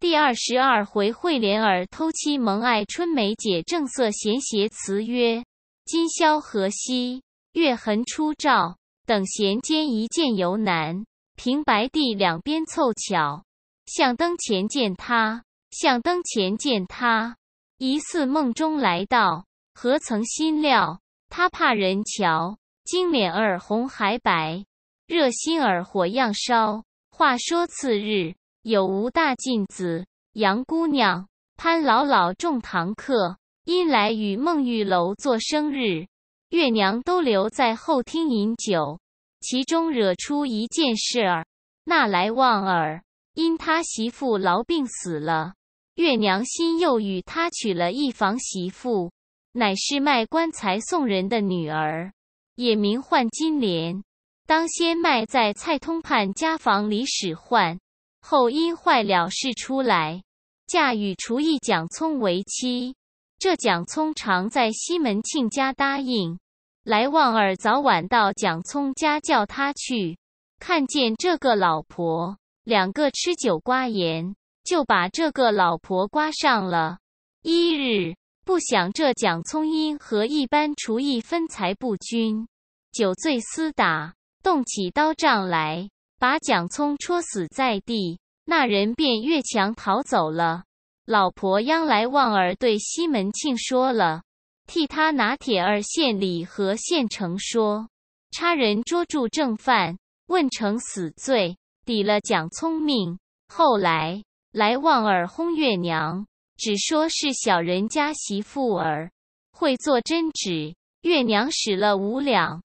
第二十二回，惠怜儿偷妻蒙爱，春梅姐正色闲携词曰：“今宵何夕，月痕初照。等闲间一见犹难，凭白地两边凑巧。向灯前见他，向灯前见他，疑似梦中来到，何曾心料？他怕人瞧，金脸儿红还白，热心儿火样烧。”话说次日。有吴大进子、杨姑娘、潘姥姥众堂客，因来与孟玉楼做生日，月娘都留在后厅饮酒。其中惹出一件事儿：那来旺儿因他媳妇痨病死了，月娘心又与他娶了一房媳妇，乃是卖棺材送人的女儿，也名唤金莲。当先卖在蔡通判家房里使唤。后因坏了事出来，嫁与厨役蒋聪为妻。这蒋聪常在西门庆家答应，来旺儿早晚到蒋聪家叫他去，看见这个老婆，两个吃酒刮盐，就把这个老婆刮上了。一日，不想这蒋聪因和一般厨艺分财不均，酒醉厮打，动起刀杖来。把蒋聪戳死在地，那人便越墙逃走了。老婆央来旺儿对西门庆说了，替他拿铁儿献礼和县城说，差人捉住正犯，问成死罪，抵了蒋聪命。后来来旺儿哄月娘，只说是小人家媳妇儿，会做针指。月娘使了五两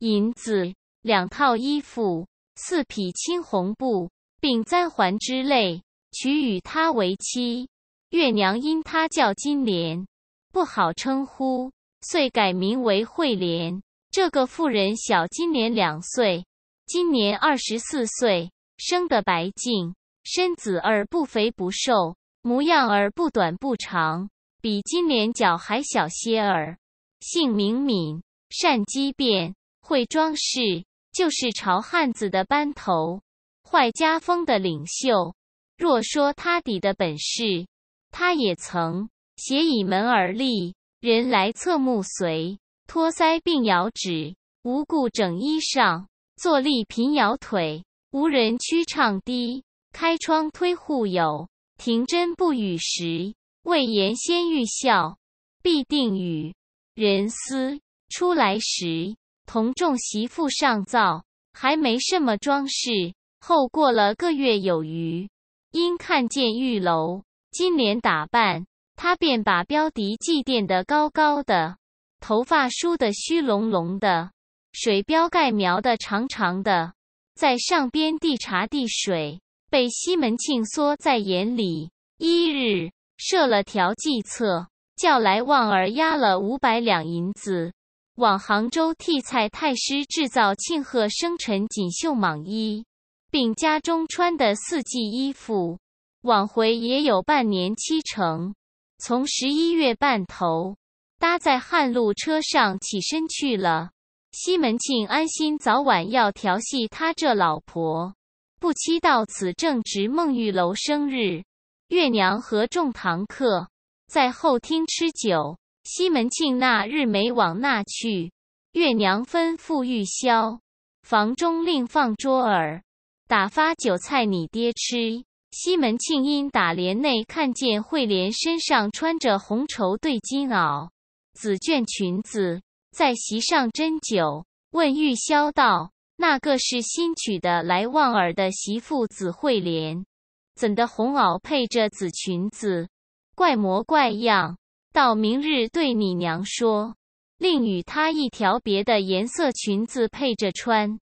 银子，两套衣服。四匹青红布，并簪环之类，取与他为妻。月娘因他叫金莲，不好称呼，遂改名为惠莲。这个妇人小金莲两岁，今年二十四岁，生得白净，身子儿不肥不瘦，模样儿不短不长，比金莲脚还小些儿。性明敏，善机变，会装饰。就是朝汉子的班头，坏家风的领袖。若说他底的本事，他也曾携倚门而立，人来侧目随，托腮并摇指，无故整衣裳，坐立频摇腿，无人曲唱低，开窗推户有，停针不语时，未言先欲笑，必定语，人思出来时。同众媳妇上灶，还没什么装饰。后过了个月有余，因看见玉楼金莲打扮，他便把标笛祭奠的高高的，头发梳的虚隆隆的，水标盖描的长长的，在上边递茶递水，被西门庆缩在眼里。一日设了条计策，叫来旺儿押了五百两银子。往杭州替蔡太师制造庆贺生辰锦绣蟒衣，并家中穿的四季衣服，往回也有半年七程。从十一月半头，搭在旱路车上起身去了。西门庆安心，早晚要调戏他这老婆，不期到此正值孟玉楼生日，月娘和众堂客在后厅吃酒。西门庆那日没往那去，月娘吩咐玉箫，房中另放桌儿，打发酒菜你爹吃。西门庆因打帘内看见惠莲身上穿着红绸对襟袄、紫绢裙子，在席上斟酒，问玉箫道：“那个是新娶的来旺儿的媳妇紫惠莲？怎的红袄配着紫裙子，怪模怪样？”到明日，对你娘说，另与她一条别的颜色裙子配着穿。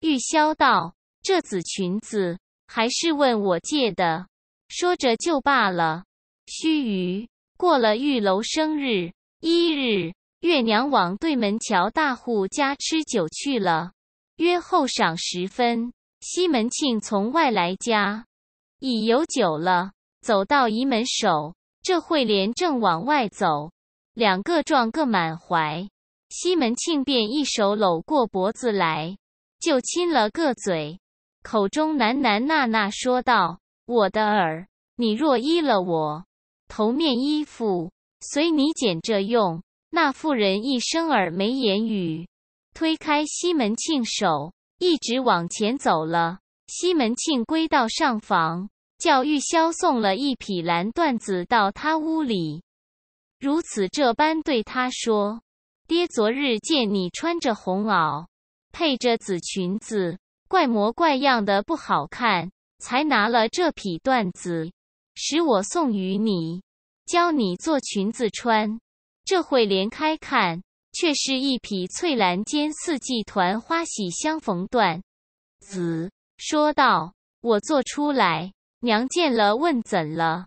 玉箫道：“这紫裙子还是问我借的。”说着就罢了。须臾过了玉楼生日一日，月娘往对门桥大户家吃酒去了。约后晌时分，西门庆从外来家，已有酒了，走到移门首。这会莲正往外走，两个撞个满怀，西门庆便一手搂过脖子来，就亲了个嘴，口中喃喃呐呐说道：“我的儿，你若依了我，头面衣服随你捡着用。”那妇人一声儿没言语，推开西门庆手，一直往前走了。西门庆归到上房。叫玉箫送了一匹蓝缎子到他屋里，如此这般对他说：“爹昨日见你穿着红袄，配着紫裙子，怪模怪样的不好看，才拿了这匹缎子，使我送与你，教你做裙子穿。这会连开看，却是一匹翠蓝间四季团花喜相逢缎子。”说道：“我做出来。”娘见了，问怎了？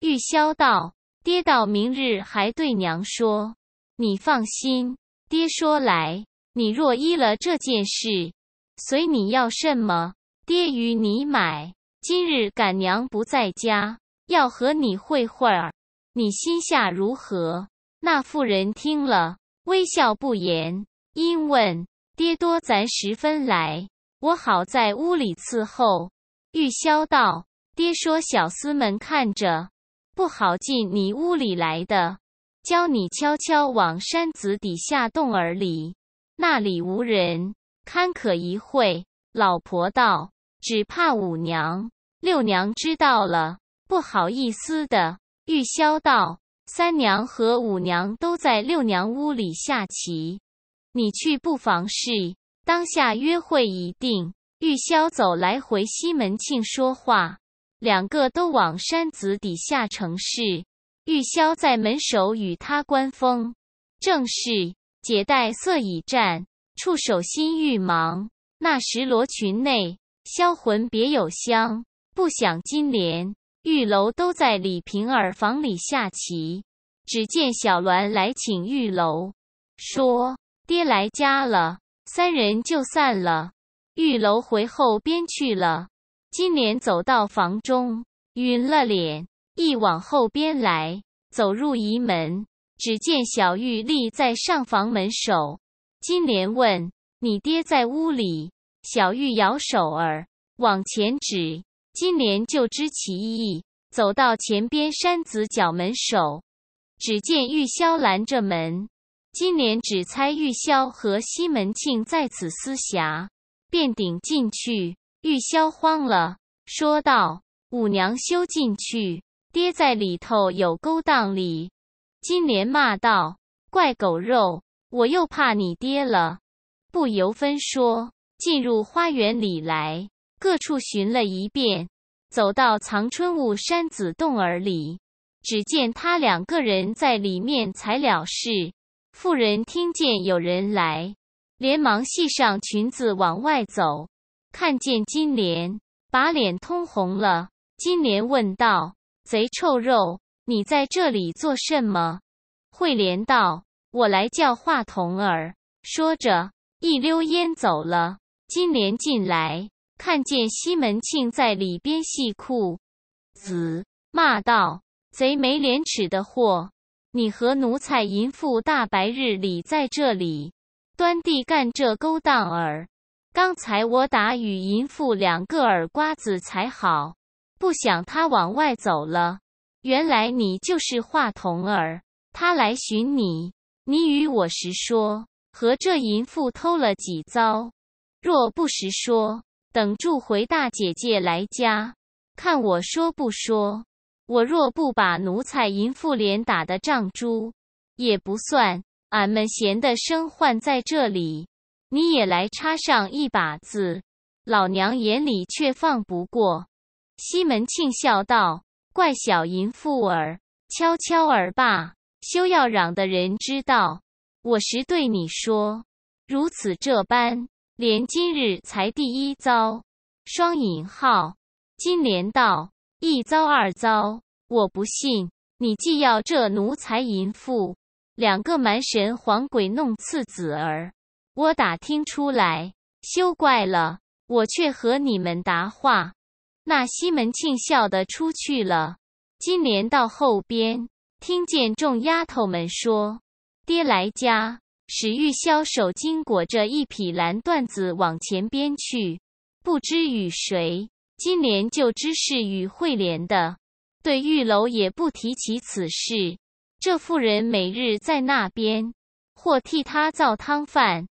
玉箫道：“爹到明日还对娘说，你放心。爹说来，你若依了这件事，随你要甚么，爹与你买。今日赶娘不在家，要和你会会儿，你心下如何？”那妇人听了，微笑不言，因问：“爹多咱十分来，我好在屋里伺候。”玉箫道。爹说：“小厮们看着不好进你屋里来的，教你悄悄往山子底下洞儿里，那里无人，堪可一会。”老婆道：“只怕五娘、六娘知道了，不好意思的。”玉箫道：“三娘和五娘都在六娘屋里下棋，你去不妨事。当下约会已定。”玉箫走来回西门庆说话。两个都往山子底下城市。玉箫在门首与他观风。正是解带色已战，触手心欲忙。那时罗裙内销魂，别有香。不想金莲、玉楼都在李瓶儿房里下棋，只见小鸾来请玉楼，说爹来家了。三人就散了，玉楼回后边去了。金莲走到房中，晕了脸，一往后边来，走入仪门，只见小玉立在上房门首。金莲问：“你爹在屋里？”小玉摇手儿往前指，金莲就知其意，走到前边扇子角门首，只见玉箫拦着门。金莲只猜玉箫和西门庆在此私侠，便顶进去。玉箫慌了，说道：“五娘，休进去，爹在里头有勾当哩。”金莲骂道：“怪狗肉，我又怕你爹了。”不由分说，进入花园里来，各处寻了一遍，走到藏春坞山子洞儿里，只见他两个人在里面才了事。妇人听见有人来，连忙系上裙子往外走。看见金莲，把脸通红了。金莲问道：“贼臭肉，你在这里做什么？”慧莲道：“我来叫话童儿。”说着，一溜烟走了。金莲进来，看见西门庆在里边戏裤子，骂道：“贼没廉耻的货，你和奴才淫妇大白日里在这里，端地干这勾当儿！”刚才我打与淫妇两个耳瓜子才好，不想他往外走了。原来你就是话童儿，他来寻你，你与我实说，和这淫妇偷了几遭。若不实说，等住回大姐姐来家，看我说不说。我若不把奴才淫妇脸打的胀珠，也不算。俺们闲的生患在这里。你也来插上一把子，老娘眼里却放不过。西门庆笑道：“怪小淫妇儿，悄悄儿罢，休要嚷的人知道。我实对你说，如此这般，连今日才第一遭。”（双引号）今年道一遭二遭，我不信你。既要这奴才淫妇，两个蛮神黄鬼弄次子儿。我打听出来，休怪了。我却和你们答话。那西门庆笑得出去了。金莲到后边，听见众丫头们说：“爹来家，史玉箫手巾裹着一匹蓝缎子往前边去，不知与谁。”金莲就知是与惠莲的。对玉楼也不提起此事。这妇人每日在那边，或替他造汤饭。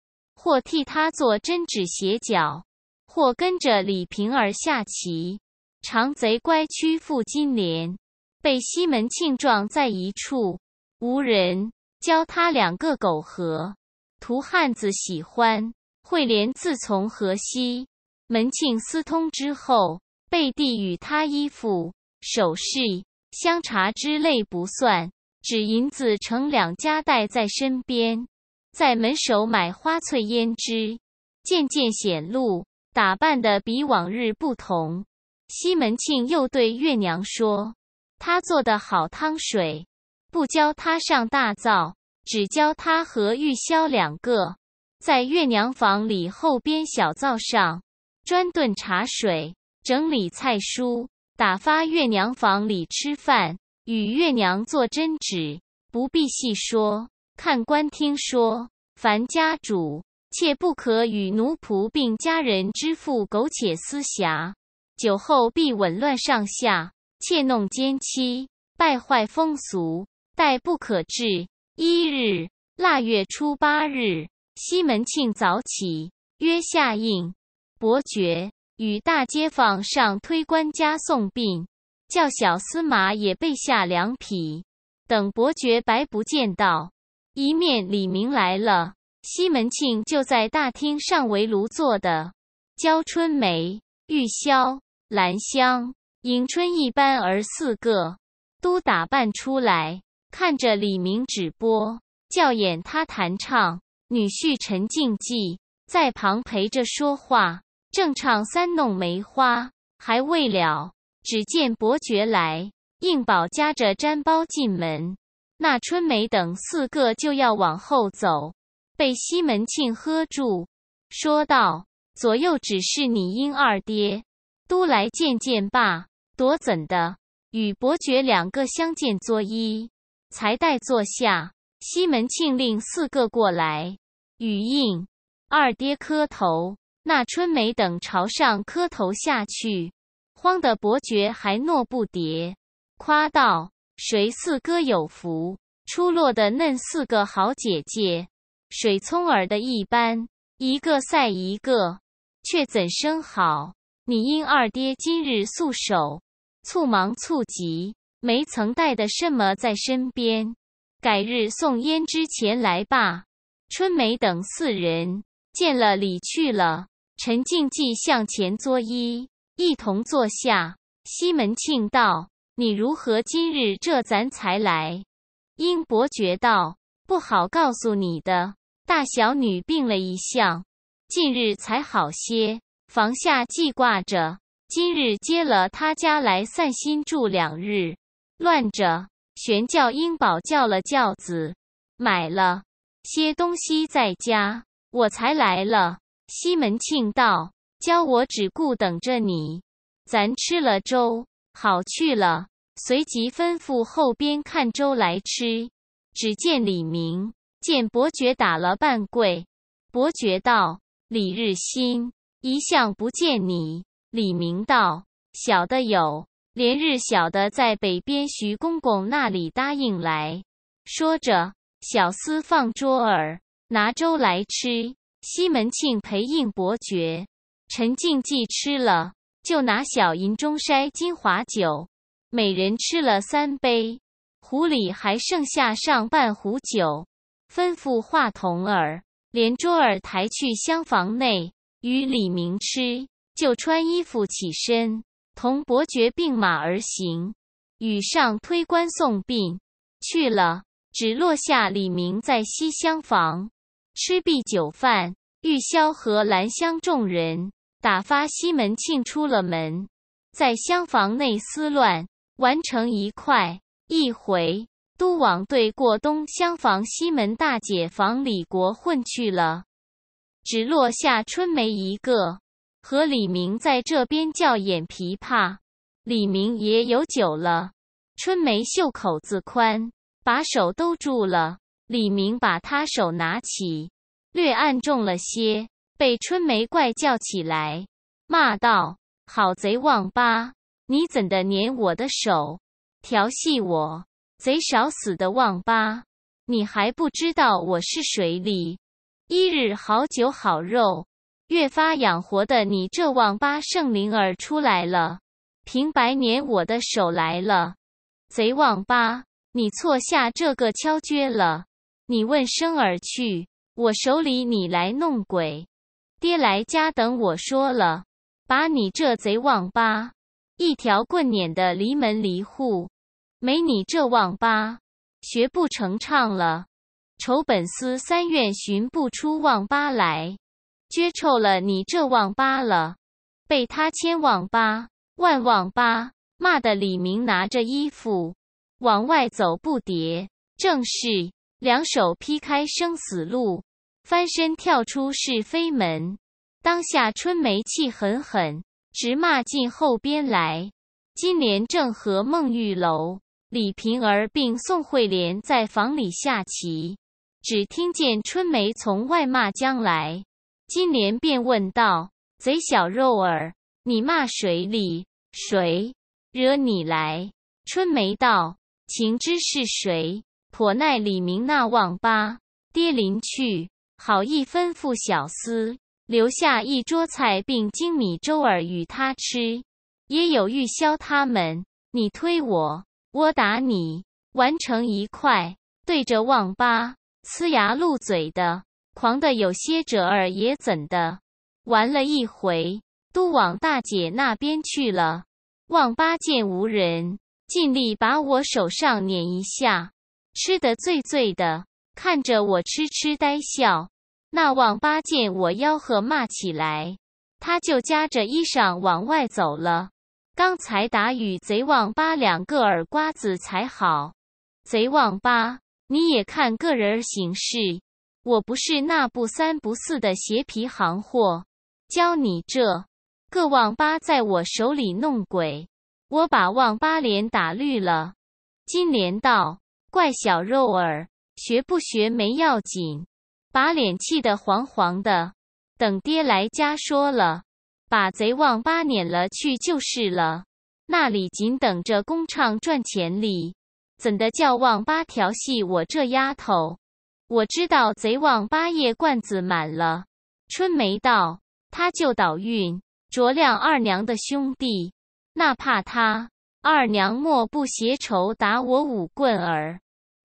或替他做针指鞋脚，或跟着李瓶儿下棋，常贼乖屈附金莲，被西门庆撞在一处，无人教他两个苟合，图汉子喜欢。惠莲自从河西门庆私通之后，背地与他衣服、首饰、香茶之类不算，只银子成两家带在身边。在门首买花翠胭脂，渐渐显露打扮的比往日不同。西门庆又对月娘说：“他做的好汤水，不教他上大灶，只教他和玉箫两个，在月娘房里后边小灶上专炖茶水，整理菜蔬，打发月娘房里吃饭，与月娘做针指，不必细说。”看官听说，凡家主切不可与奴仆并家人之父苟且私侠，酒后必紊乱上下，窃弄奸妻，败坏风俗，待不可治。一日腊月初八日，西门庆早起约下应伯爵，与大街坊上推官家送殡，叫小司马也备下两匹，等伯爵白不见到。一面李明来了，西门庆就在大厅上围炉坐的，焦春梅、玉箫、兰香、迎春一般儿四个，都打扮出来，看着李明直播，教演他弹唱。女婿陈静济在旁陪着说话，正唱三弄梅花，还未了，只见伯爵来，应宝夹着毡包进门。那春梅等四个就要往后走，被西门庆喝住，说道：“左右只是你应二爹，都来见见罢，多怎的与伯爵两个相见作揖，才待坐下。”西门庆令四个过来，与应二爹磕头。那春梅等朝上磕头下去，慌得伯爵还诺不迭，夸道。谁四哥有福出落的嫩四个好姐姐，水葱儿的一般，一个赛一个，却怎生好？你因二爹今日素手，促忙促急，没曾带的什么在身边，改日送胭脂前来罢。春梅等四人见了礼去了，陈静济向前作揖，一同坐下。西门庆道。你如何今日这咱才来？英伯爵道：“不好告诉你的大小女病了一项，近日才好些，房下记挂着。今日接了他家来散心住两日，乱着。玄教英宝叫了轿子，买了些东西在家，我才来了。”西门庆道：“教我只顾等着你，咱吃了粥。”好去了，随即吩咐后边看粥来吃。只见李明见伯爵打了半跪，伯爵道：“李日新，一向不见你。”李明道：“小的有，连日小的在北边徐公公那里答应来。”说着，小厮放桌儿，拿粥来吃。西门庆陪应伯爵，陈静济吃了。就拿小银中筛金华酒，每人吃了三杯，壶里还剩下上半壶酒。吩咐话童儿连桌儿抬去厢房内与李明吃，就穿衣服起身，同伯爵并马而行。与上推官送殡去了，只落下李明在西厢房吃毕酒饭，玉箫和兰香众人。打发西门庆出了门，在厢房内思乱，完成一块一回。都往对过东厢房，西门大姐房李国混去了，只落下春梅一个，和李明在这边叫演琵琶。李明也有酒了，春梅袖口子宽，把手兜住了。李明把她手拿起，略暗重了些。被春梅怪叫起来，骂道：“好贼旺八，你怎的捏我的手，调戏我？贼少死的旺八，你还不知道我是谁哩？一日好酒好肉，越发养活的你这旺八圣灵儿出来了，平白捏我的手来了。贼旺八，你错下这个敲撅了。你问生儿去，我手里你来弄鬼。”爹来家等我说了，把你这贼忘八，一条棍撵的离门离户，没你这忘八，学不成唱了，丑本司三院寻不出忘八来，撅臭了你这忘八了，被他千忘八万忘八骂的李明拿着衣服往外走不迭，正是两手劈开生死路。翻身跳出是非门，当下春梅气狠狠，直骂进后边来。金莲正和孟玉楼、李瓶儿并宋惠莲在房里下棋，只听见春梅从外骂将来，金莲便问道：“贼小肉儿，你骂谁哩？谁惹你来？”春梅道：“情知是谁？叵耐李明那忘八，爹临去。”好意吩咐小厮留下一桌菜，并精米粥儿与他吃，也有欲削他们，你推我，我打你，玩成一块，对着望八呲牙露嘴的，狂的有些者儿也怎的？玩了一回，都往大姐那边去了。望八见无人，尽力把我手上捻一下，吃得醉醉的，看着我痴痴呆笑。那旺八见我吆喝骂起来，他就夹着衣裳往外走了。刚才打雨贼望八两个耳瓜子才好，贼望八，你也看个人行事。我不是那不三不四的邪皮行货，教你这，个望八在我手里弄鬼，我把望八脸打绿了。金莲道：怪小肉儿，学不学没要紧。把脸气得黄黄的，等爹来家说了，把贼旺八撵了去就是了。那里仅等着工厂赚钱哩，怎的叫旺八调戏我这丫头？我知道贼旺八夜罐子满了，春梅道他就倒运。卓亮二娘的兄弟，那怕他二娘莫不携仇打我五棍儿？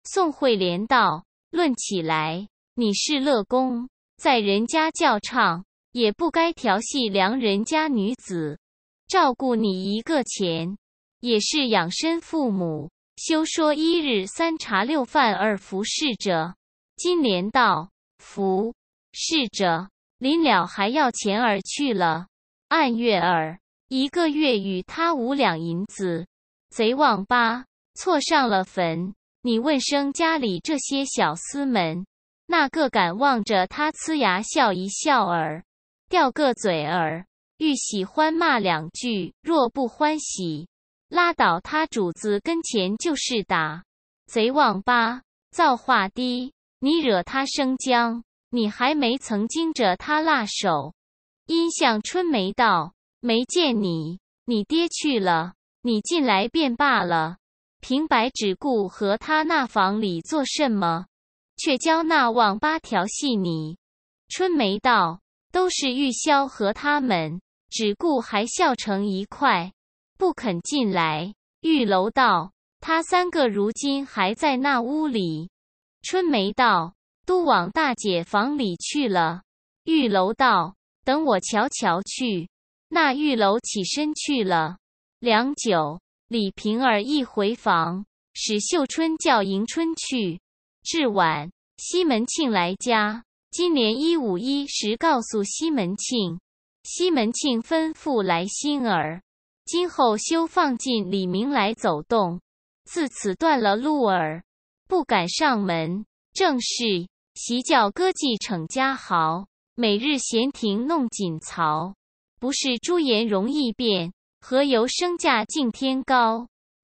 宋惠莲道论起来。你是乐工，在人家叫唱，也不该调戏良人家女子。照顾你一个钱，也是养身父母。休说一日三茶六饭而服侍者，金莲道服侍者临了还要钱儿去了。按月儿一个月与他五两银子，贼望八错上了坟。你问声家里这些小厮们。那个敢望着他呲牙笑一笑儿，掉个嘴儿；欲喜欢骂两句，若不欢喜，拉倒他主子跟前就是打。贼王八，造化低，你惹他生姜，你还没曾经着他辣手。因向春没到，没见你，你爹去了，你进来便罢了。平白只顾和他那房里做什么？却教那网吧调戏你，春梅道：“都是玉箫和他们，只顾还笑成一块，不肯进来。”玉楼道：“他三个如今还在那屋里。”春梅道：“都往大姐房里去了。”玉楼道：“等我瞧瞧去。”那玉楼起身去了。良久，李瓶儿一回房，史秀春叫迎春去，至晚。西门庆来家，金莲一五一十告诉西门庆。西门庆吩咐来心儿，今后休放进李明来走动。自此断了路儿，不敢上门。正是：习教歌妓逞家豪，每日闲庭弄锦袍。不是朱颜容易变，何由身价近天高？